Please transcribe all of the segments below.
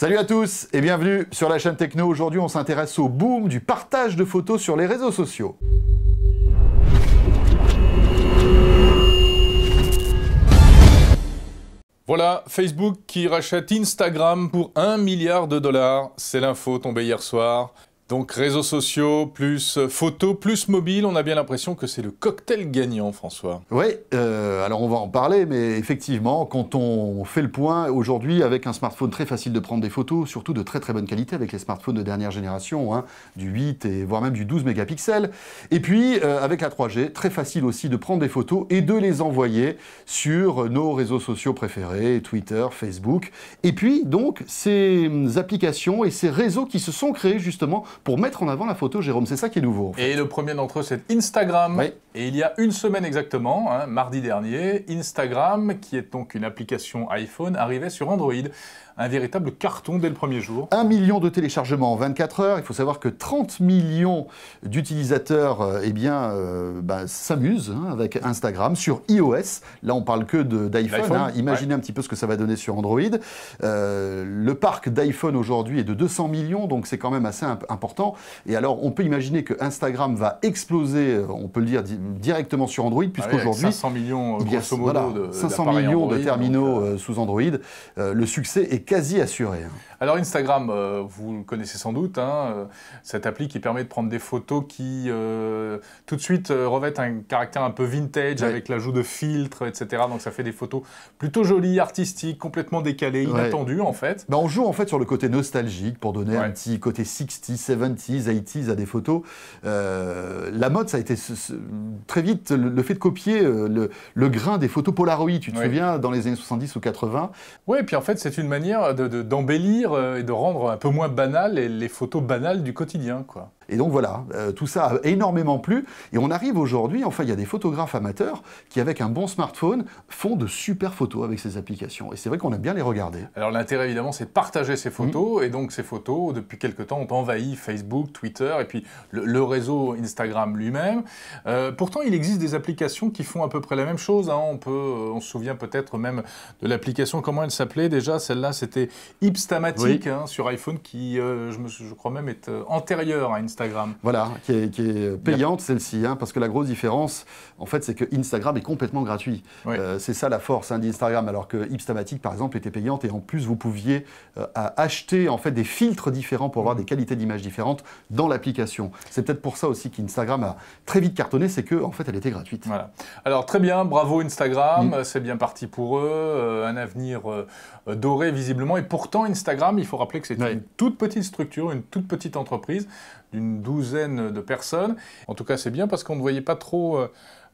Salut à tous et bienvenue sur la chaîne Techno. Aujourd'hui, on s'intéresse au boom du partage de photos sur les réseaux sociaux. Voilà, Facebook qui rachète Instagram pour 1 milliard de dollars. C'est l'info tombée hier soir. Donc réseaux sociaux, plus euh, photos, plus mobile, on a bien l'impression que c'est le cocktail gagnant, François. Oui, euh, alors on va en parler, mais effectivement, quand on fait le point aujourd'hui avec un smartphone très facile de prendre des photos, surtout de très très bonne qualité avec les smartphones de dernière génération, hein, du 8 et voire même du 12 mégapixels, et puis euh, avec la 3G, très facile aussi de prendre des photos et de les envoyer sur nos réseaux sociaux préférés, Twitter, Facebook, et puis donc ces applications et ces réseaux qui se sont créés justement pour mettre en avant la photo, Jérôme. C'est ça qui est nouveau. Et le premier d'entre eux, c'est Instagram. Et il y a une semaine exactement, hein, mardi dernier, Instagram, qui est donc une application iPhone, arrivait sur Android un véritable carton dès le premier jour. Un million de téléchargements en 24 heures. Il faut savoir que 30 millions d'utilisateurs euh, eh bien, euh, bah, s'amusent hein, avec Instagram sur iOS. Là, on parle que d'iPhone. Hein. Imaginez un petit peu ce que ça va donner sur Android. Euh, le parc d'iPhone aujourd'hui est de 200 millions, donc c'est quand même assez important. Et alors, on peut imaginer que Instagram va exploser, on peut le dire, directement sur Android, ah puisqu'aujourd'hui... 500 millions, grosso 500 millions de terminaux sous Android. le succès est quasi assuré. Hein. Alors Instagram, euh, vous le connaissez sans doute, hein, euh, cette appli qui permet de prendre des photos qui euh, tout de suite revêtent un caractère un peu vintage avec l'ajout de filtres, etc. Donc ça fait des photos plutôt jolies, artistiques, complètement décalées, inattendues en fait. Ben, on joue en fait sur le côté nostalgique pour donner un petit côté 60s, 70s, 80 à des photos. la mode, ça a été très vite le, fait de copier le, grain des photos Polaroid, tu te souviens, dans les années 70 ou 80. Oui, et puis en fait c'est une manière d'embellir euh, et de rendre un peu moins banales les, les photos banales du quotidien, quoi. Et donc voilà, euh, tout ça a énormément plu. Et on arrive aujourd'hui, enfin, il y a des photographes amateurs qui, avec un bon smartphone, font de super photos avec ces applications. Et c'est vrai qu'on aime bien les regarder. Alors l'intérêt, évidemment, c'est de partager ces mmh. photos. Et donc ces photos, depuis quelques temps, ont envahi Facebook, Twitter et puis le, réseau Instagram lui-même. Euh, pourtant, il existe des applications qui font à peu près la même chose. Hein. On, peut, euh, on se souvient peut-être même de l'application, comment elle s'appelait déjà Celle-là, c'était Hipstamatic hein, sur iPhone qui, je, me, je, crois même, est antérieure à Instagram. Voilà, qui est, payante celle-ci, hein, parce que la grosse différence, en fait, c'est que Instagram est complètement gratuit. Euh, c'est ça la force hein, d'Instagram, alors que Hipstamatic, par exemple, était payante et en plus, vous pouviez euh, acheter en fait des filtres différents pour avoir mm. des qualités d'image différentes dans l'application. C'est peut-être pour ça aussi qu'Instagram a très vite cartonné, c'est que en fait, elle était gratuite. Voilà. Alors très bien, bravo Instagram, mm. c'est bien parti pour eux, euh, un avenir doré visiblement. Et pourtant, Instagram, il faut rappeler que c'est une toute petite structure, une toute petite entreprise d'une douzaine de personnes. En tout cas, c'est bien parce qu'on ne voyait pas trop euh,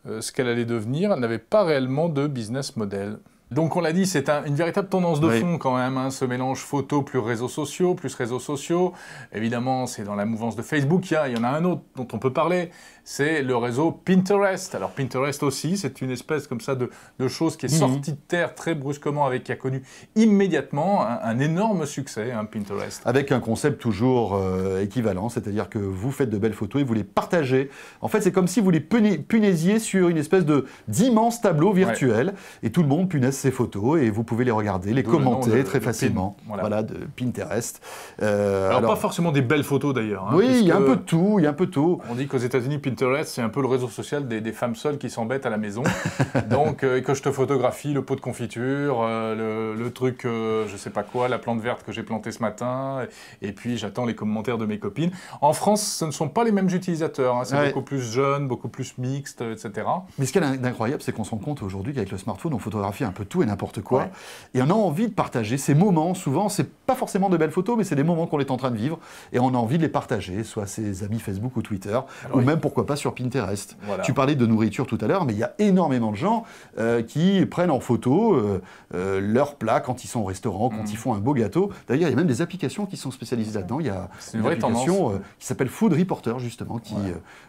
euh, ce qu'elle allait devenir. Elle n'avait pas réellement de business model. Donc on l'a dit, c'est une véritable tendance de fond quand même, hein, ce mélange photo plus réseaux sociaux, plus réseaux sociaux. Évidemment, c'est dans la mouvance de Facebook, il y, en a un autre dont on peut parler, c'est le réseau Pinterest. Alors Pinterest aussi, c'est une espèce comme ça de, choses chose qui est mhm. sortie de terre très brusquement, avec qui a connu immédiatement un, énorme succès, hein, Pinterest. Avec un concept toujours euh, équivalent, c'est-à-dire que vous faites de belles photos et vous les partagez. En fait, c'est comme si vous les punaisiez sur une espèce d'immense tableau virtuel et tout le monde punaise photos et vous pouvez les regarder, les commenter très facilement. voilà. de Pinterest. Euh, alors, pas forcément des belles photos d'ailleurs. Hein, oui, il y a un peu de tout, il y a un peu de tout. On dit qu'aux États-Unis, Pinterest, c'est un peu le réseau social des, femmes seules qui s'embêtent à la maison. Donc, euh, et que je te photographie le pot de confiture, euh, le, truc, je sais pas quoi, la plante verte que j'ai planté ce matin, et, puis j'attends les commentaires de mes copines. En France, ce ne sont pas les mêmes utilisateurs. Hein, c'est beaucoup plus jeune, beaucoup plus mixte, etc. Mais ce qui est incroyable c'est qu'on se rend compte aujourd'hui qu'avec le smartphone, on photographie un peu tout et n'importe quoi. Et on a envie de partager ces moments. Souvent, c'est pas forcément de belles photos, mais c'est des moments qu'on est en train de vivre. Et on a envie de les partager, soit à ses amis Facebook ou Twitter, ah ou même pourquoi pas sur Pinterest. Tu parlais de nourriture tout à l'heure, mais il y a énormément de gens euh, qui prennent en photo euh, euh, leurs plats quand ils sont au restaurant, quand mhm. ils font un beau gâteau. D'ailleurs, il y a même des applications qui sont spécialisées là-dedans. Il y a une, vraie application qui s'appelle Food Reporter, justement, qui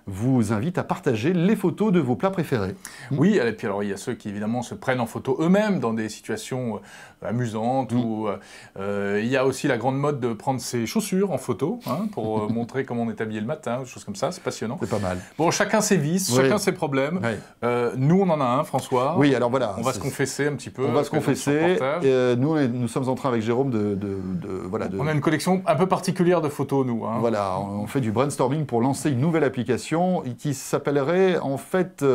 vous invite à partager les photos de vos plats préférés. Oui, et puis alors il y a ceux qui évidemment se prennent en photo eux-mêmes dans des situations euh, amusantes. Mm. ou Où, euh, euh, il y a aussi la grande mode de prendre ses chaussures en photo hein, pour montrer comment on est habillé le matin, des choses comme ça. C'est passionnant. C'est pas mal. Bon, chacun ses vices, chacun ses problèmes. nous, on en a un, François. Oui, alors voilà. On va se confesser un petit peu. On va se confesser. nous, nous sommes en train avec Jérôme de, voilà, de... On a une collection un peu particulière de photos, nous. Hein. Voilà, on fait du brainstorming pour lancer une nouvelle application qui s'appellerait en fait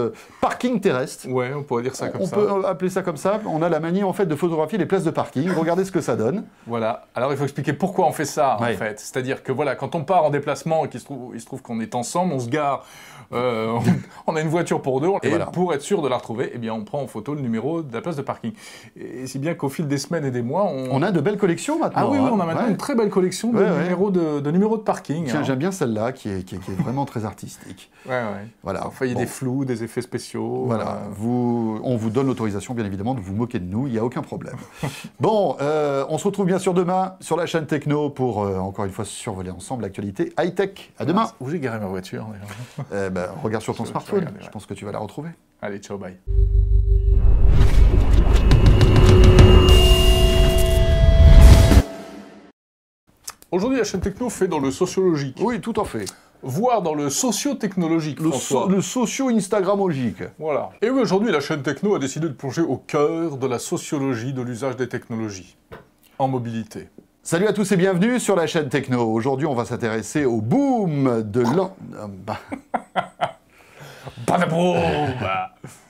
Parking terrestre. Ouais, on pourrait dire ça comme ça. On peut appeler ça comme ça on a la manie en fait de photographier les places de parking. Regardez ce que ça donne. Voilà. Alors il faut expliquer pourquoi on fait ça en fait. C'est-à-dire que voilà, quand on part en déplacement et qu'il se trouve, il trouve qu'on est ensemble, on se gare, euh, on, a une voiture pour deux, et, pour être sûr de la retrouver, eh bien on prend en photo le numéro de la place de parking. Et, si bien qu'au fil des semaines et des mois, on, a de belles collections maintenant. Ah oui, oui hein. on a maintenant une très belle collection de, numéros, de, parking. Tiens, hein. j'aime bien celle-là qui est, vraiment très artistique. Ouais, ouais. Voilà. il y a des flous, des effets spéciaux. Voilà. Euh. on vous donne l'autorisation bien évidemment de vous de nous, il n'y a aucun problème. bon, euh, on se retrouve bien sûr demain sur la chaîne Techno pour euh, encore une fois survoler ensemble l'actualité high-tech. À demain. Où j'ai garé ma voiture eh ben, Regarde sur ton smartphone, je pense que tu vas la retrouver. Allez, ciao, bye. Aujourd'hui, la chaîne Techno fait dans le sociologique. Oui, tout à fait voire dans le socio-technologique. Le, socio-instagramologique. Voilà. Et oui, aujourd'hui, la chaîne Techno a décidé de plonger au cœur de la sociologie de l'usage des technologies en mobilité. Salut à tous et bienvenue sur la chaîne Techno. Aujourd'hui, on va s'intéresser au boom de ah, bah. l'an.